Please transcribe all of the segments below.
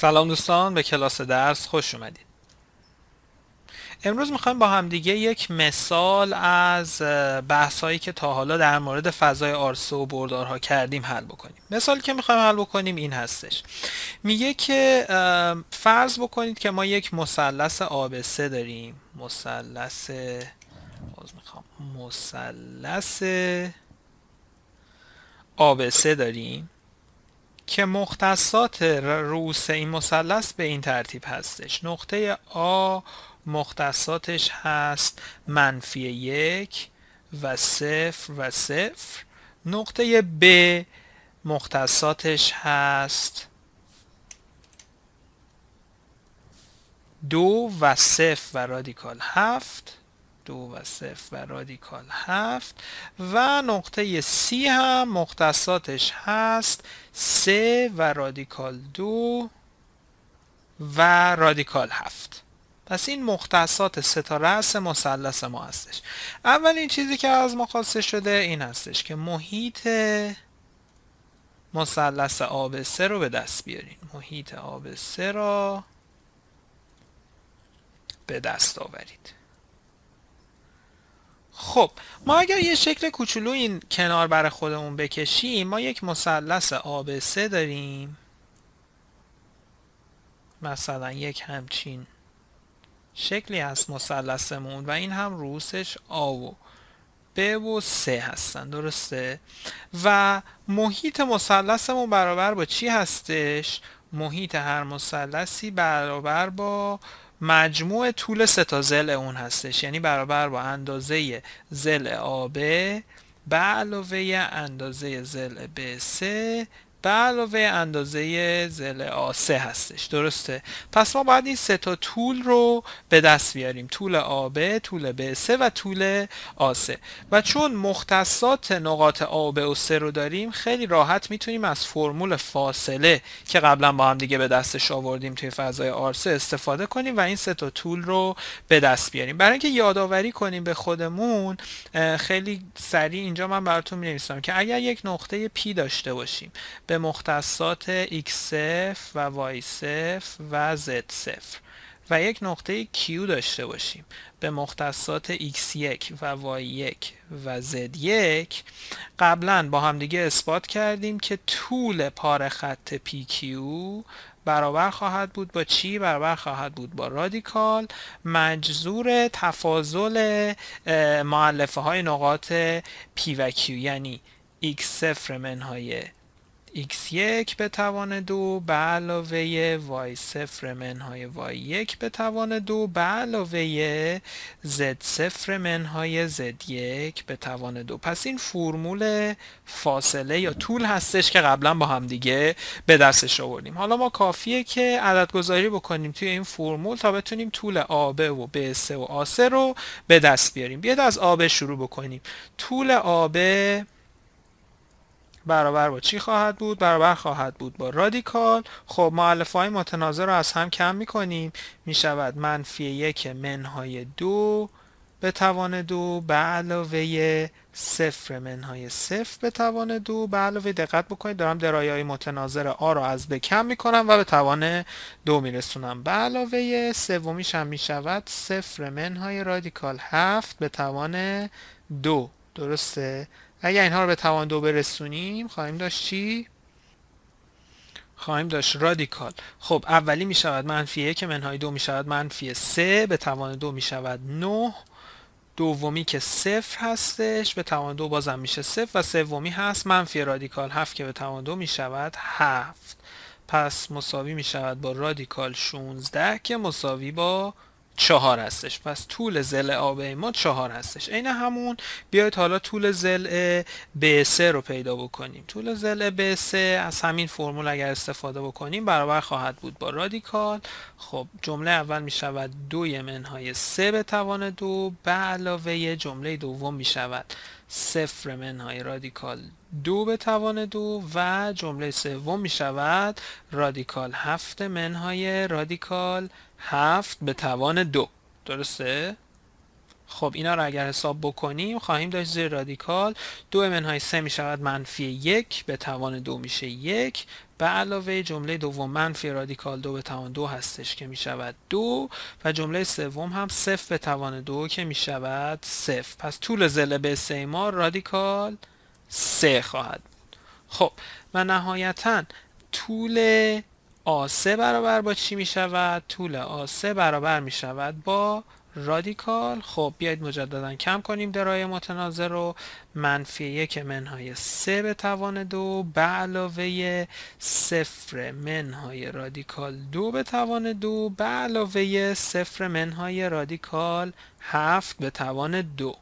سلام دوستان به کلاس درس خوش اومدید امروز میخوایم با همدیگه یک مثال از بحثایی که تا حالا در مورد فضای آرسو و بردارها کردیم حل بکنیم مثالی که میخوایم حل بکنیم این هستش میگه که فرض بکنید که ما یک مثلث آبسه داریم مثلث میخوام مثلث آبسه داریم که مختصات روس این مثلث به این ترتیب هستش نقطه آ مختصاتش هست منفی یک و صفر و صفر نقطه ب مختصاتش هست دو و صفر و رادیکال هفت دو و صفر و رادیکال هفت و نقطه سی هم مختصاتش هست سه و رادیکال دو و رادیکال هفت پس این مختصات ستاره رأس مثلث ما هستش اولین چیزی که از ما خواسته شده این هستش که محیط مثلث آب سه رو به دست بیارین محیط آب سه را به دست آورید خب ما اگر یه شکل کوچولو این کنار بر خودمون بکشیم ما یک مثلث ABC داریم مثلا یک همچین شکلی از مثلثمون و این هم روسش آ و و سه هستن درسته و محیط مثلثمون برابر با چی هستش محیط هر مثلثی برابر با مجموع طول سه تا زل اون هستش یعنی برابر با اندازه زل آبه به علاوه اندازه زل b به علاوه اندازه زل A3 هستش درسته پس ما باید این سه تا طول رو به دست بیاریم طول آبه، طول BC و طول آسه و چون مختصات نقاط آبه و سه رو داریم خیلی راحت میتونیم از فرمول فاصله که قبلا با هم دیگه به دستش آوردیم توی فضای r استفاده کنیم و این سه تا طول رو به دست بیاریم برای اینکه یادآوری کنیم به خودمون خیلی سریع اینجا من براتون می‌نویسم که اگر یک نقطه P داشته باشیم به مختصات x0 و y0 و z0 و یک نقطه Q داشته باشیم به مختصات X1 و Y1 و Z1 قبلا با همدیگه اثبات کردیم که طول پار خط PQ برابر خواهد بود با چی؟ برابر خواهد بود با رادیکال مجذور تفاضل معلفه های نقاط P و Q یعنی X0 منهای x1 به توان دو به علاوه y0 منهای y1 به توان دو به علاوه z0 منهای z1 به توان دو پس این فرمول فاصله یا طول هستش که قبلا با هم دیگه به دستش آوردیم حالا ما کافیه که عدد گذاری بکنیم توی این فرمول تا بتونیم طول AB و B3 و a رو به دست بیاریم بیاید از AB شروع بکنیم طول AB برابر با چی خواهد بود برابر خواهد بود با رادیکال خب معلف های متناظر رو از هم کم میکنیم میشود منفی یک منهای دو به توان دو به علاوه صفر منهای صفر به توان دو به علاوه دقت بکنید دارم درایه های متناظر آ را از به کم میکنم و به توان دو میرسونم به علاوه سومیش هم میشود صفر منهای رادیکال هفت به توان دو درسته اگر اینها رو به توان دو برسونیم خواهیم داشت چی خواهیم داشت رادیکال خب اولی می شود منفی یک منهای دو می شود منفی سه به توان دو می شود نه دومی که صفر هستش به توان دو بازم میشه صفر و سومی هست منفی رادیکال هفت که به توان دو می شود هفت پس مساوی می شود با رادیکال 16 که مساوی با چهار هستش پس طول زل آبه ما چهار هستش عین همون بیاید حالا طول زل b رو پیدا بکنیم طول زل b از همین فرمول اگر استفاده بکنیم برابر خواهد بود با رادیکال خب جمله اول می شود دوی منهای 3 به توان دو به علاوه جمله دوم می شود صفر منهای رادیکال دو به توان دو و جمله سوم می شود رادیکال هفت منهای رادیکال هفت به توان دو درسته؟ خب اینا رو اگر حساب بکنیم خواهیم داشت زیر رادیکال دو منهای سه می شود منفی یک به توان دو میشه یک به علاوه جمله دوم منفی رادیکال دو به توان دو هستش که می شود دو و جمله سوم هم صفر به توان دو که می شود صفر پس طول زل به سه ما رادیکال سه خواهد خب و نهایتا طول آسه برابر با چی می شود؟ طول آسه برابر می شود با رادیکال خب بیایید مجددا کم کنیم درای متناظر رو منفی یک منهای سه به توان دو به علاوه صفر منهای رادیکال دو به توان دو به علاوه صفر منهای رادیکال هفت به توان دو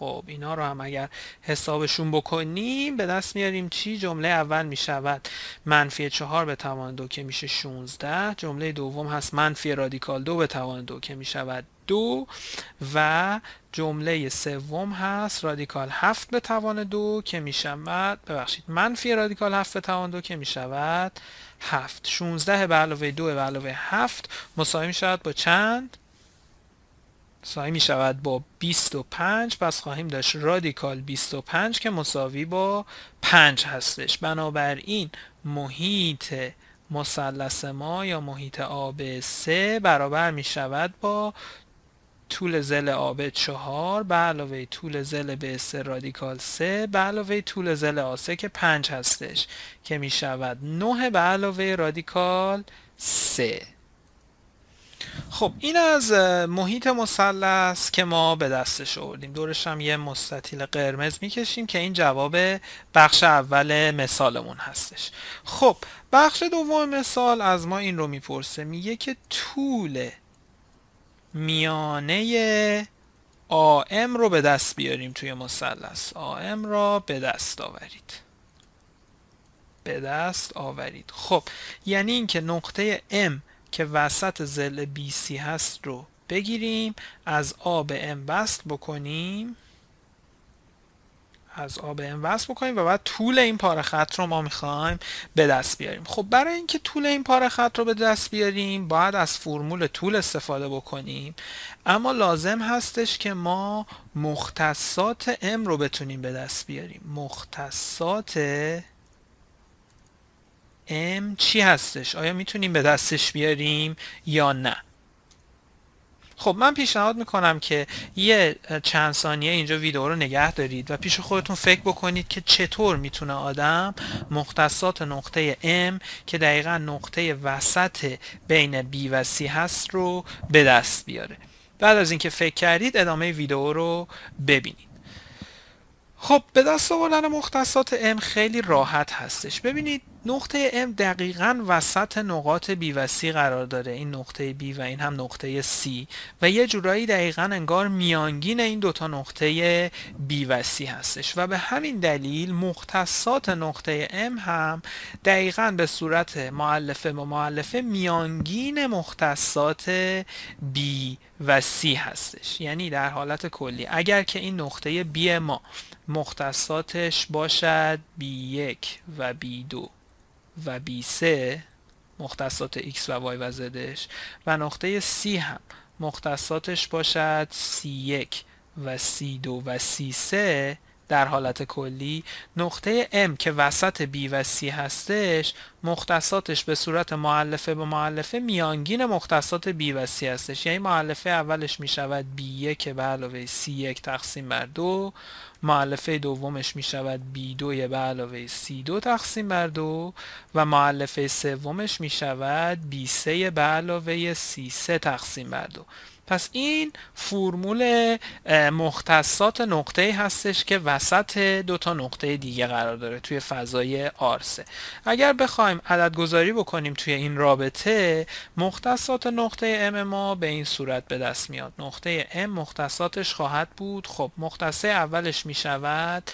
خب اینا رو هم اگر حسابشون بکنیم به دست میاریم چی جمله اول می شود منفی چهار به توان دو که میشه 16 جمله دوم هست منفی رادیکال دو به توان دو که می شود دو و جمله سوم هست رادیکال هفت به توان دو که می شود ببخشید منفی رادیکال هفت به توان دو که می شود هفت 16 به علاوه دو به علاوه هفت مساوی شود با چند سعی می شود با 25 پس خواهیم داشت رادیکال 25 که مساوی با 5 هستش بنابراین محیط مثلث ما یا محیط آب 3 برابر می شود با طول زل آب 4 به علاوه طول زل به رادیکال 3 به علاوه طول زل آسه که 5 هستش که می شود 9 به علاوه رادیکال 3 خب این از محیط مثلث که ما به دستش آوردیم دورش هم یه مستطیل قرمز میکشیم که این جواب بخش اول مثالمون هستش خب بخش دوم مثال از ما این رو میپرسه میگه که طول میانه آم رو به دست بیاریم توی مثلث آم را به دست آورید به دست آورید خب یعنی اینکه نقطه M که وسط زل BC هست رو بگیریم از آب به M بکنیم از آب به بکنیم و بعد طول این پاره خط رو ما میخوایم به دست بیاریم خب برای اینکه طول این پاره خط رو به دست بیاریم باید از فرمول طول استفاده بکنیم اما لازم هستش که ما مختصات M رو بتونیم به دست بیاریم مختصات M چی هستش آیا میتونیم به دستش بیاریم یا نه خب من پیشنهاد میکنم که یه چند ثانیه اینجا ویدئو رو نگه دارید و پیش خودتون فکر بکنید که چطور میتونه آدم مختصات نقطه M که دقیقا نقطه وسط بین B و C هست رو به دست بیاره بعد از اینکه فکر کردید ادامه ویدئو رو ببینید خب به دست آوردن مختصات M خیلی راحت هستش ببینید نقطه M دقیقا وسط نقاط B و C قرار داره این نقطه B و این هم نقطه C و یه جورایی دقیقا انگار میانگین این دوتا نقطه B و C هستش و به همین دلیل مختصات نقطه M هم دقیقا به صورت معلفه و معلفه میانگین مختصات B و C هستش یعنی در حالت کلی اگر که این نقطه B ما مختصاتش باشد B1 و B2 و b 3 مختصات x و y و zش و نقطه C هم مختصاتش باشد C1 و C2 و C3 در حالت کلی نقطه M که وسط B و C هستش مختصاتش به صورت معلفه به معلفه میانگین مختصات B و C هستش یعنی معلفه اولش می شود B1 به علاوه C1 تقسیم بر دو معلفه دومش می شود B2 به علاوه C2 تقسیم بر دو و معلفه سومش می شود B3 به علاوه C3 تقسیم بر دو پس این فرمول مختصات نقطه هستش که وسط دو تا نقطه دیگه قرار داره توی فضای آرسه اگر بخوایم عدد گذاری بکنیم توی این رابطه مختصات نقطه ام ما به این صورت به دست میاد نقطه ام مختصاتش خواهد بود خب مختصه اولش می شود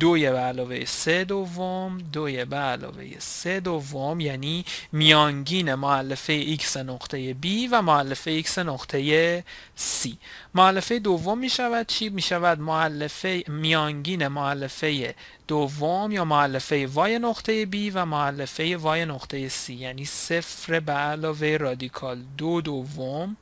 دوی به علاوه سه دوم دوی به علاوه سه دوم یعنی میانگین معلفه x نقطه b و معلفه x نقطه c معلفه دوم می شود چی؟ می شود معلفه میانگین معلفه دوم یا معلفه y نقطه b و معلفه y نقطه c یعنی صفر به علاوه رادیکال دو دوم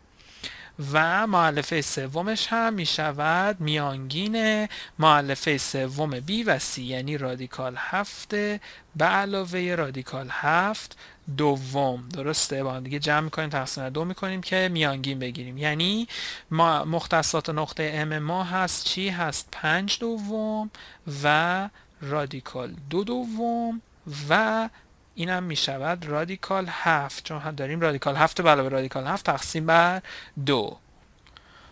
و معلفه سومش هم می شود میانگین معلفه سوم بی و سی یعنی رادیکال هفته به علاوه رادیکال هفت دوم درسته با دیگه جمع میکنیم تقسیم دو میکنیم که میانگین بگیریم یعنی ما مختصات نقطه ام ما هست چی هست پنج دوم و رادیکال دو دوم و اینم میشود رادیکال هفت چون هم داریم رادیکال هفت علاوه رادیکال هفت تقسیم بر دو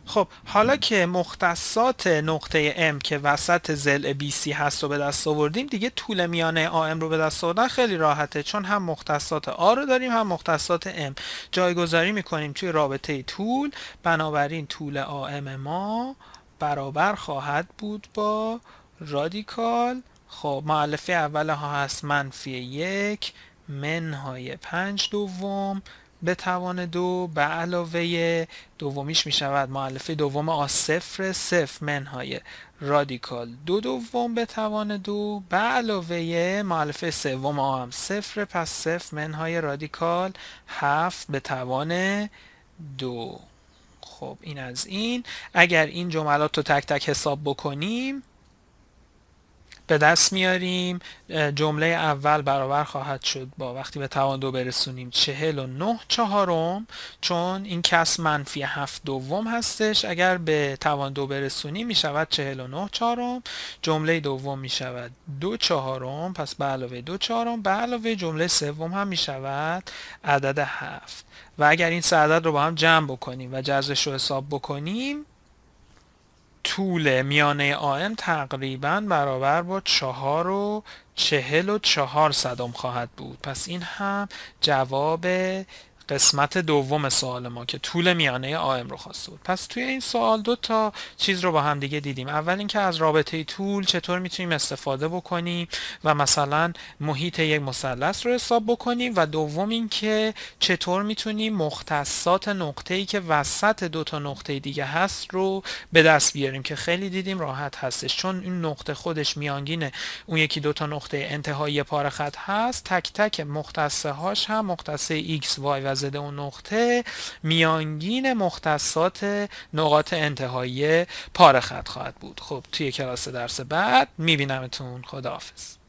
خب حالا که مختصات نقطه M که وسط زل BC هست رو به دست آوردیم دیگه طول میانه AM رو به دست آوردن خیلی راحته چون هم مختصات A رو داریم هم مختصات M جایگذاری میکنیم توی رابطه طول بنابراین طول AM ما برابر خواهد بود با رادیکال خب معلفه اول ها هست منفی یک منهای پنج دوم به توان دو به علاوه دومیش می شود معلفه دوم آ صفر صفر منهای رادیکال دو دوم به توان دو به علاوه معلفه سوم آ هم صفر پس صفر منهای رادیکال هفت به توان دو خب این از این اگر این جملات رو تک تک حساب بکنیم به دست میاریم جمله اول برابر خواهد شد با وقتی به توان دو برسونیم چهل و نه چهارم چون این کس منفی هفت دوم هستش اگر به توان دو برسونیم میشود چهل و نه چهارم جمله دوم میشود دو چهارم پس به علاوه دو چهارم به علاوه جمله سوم هم میشود عدد هفت و اگر این سه عدد رو با هم جمع بکنیم و جزش رو حساب بکنیم طول میانه آم تقریبا برابر با چهار و چهل و چهار صدم خواهد بود پس این هم جواب قسمت دوم سوال ما که طول میانه آم رو خواسته بود پس توی این سوال دو تا چیز رو با هم دیگه دیدیم اول اینکه از رابطه طول چطور میتونیم استفاده بکنیم و مثلا محیط یک مثلث رو حساب بکنیم و دوم اینکه چطور میتونیم مختصات نقطه ای که وسط دو تا نقطه دیگه هست رو به دست بیاریم که خیلی دیدیم راحت هستش چون این نقطه خودش میانگینه اون یکی دو تا نقطه انتهایی پاره خط هست تک تک مختصه هاش هم مختصه x y و زده اون نقطه میانگین مختصات نقاط انتهایی پاره خط خواهد بود خب توی کلاس درس بعد میبینمتون خداحافظ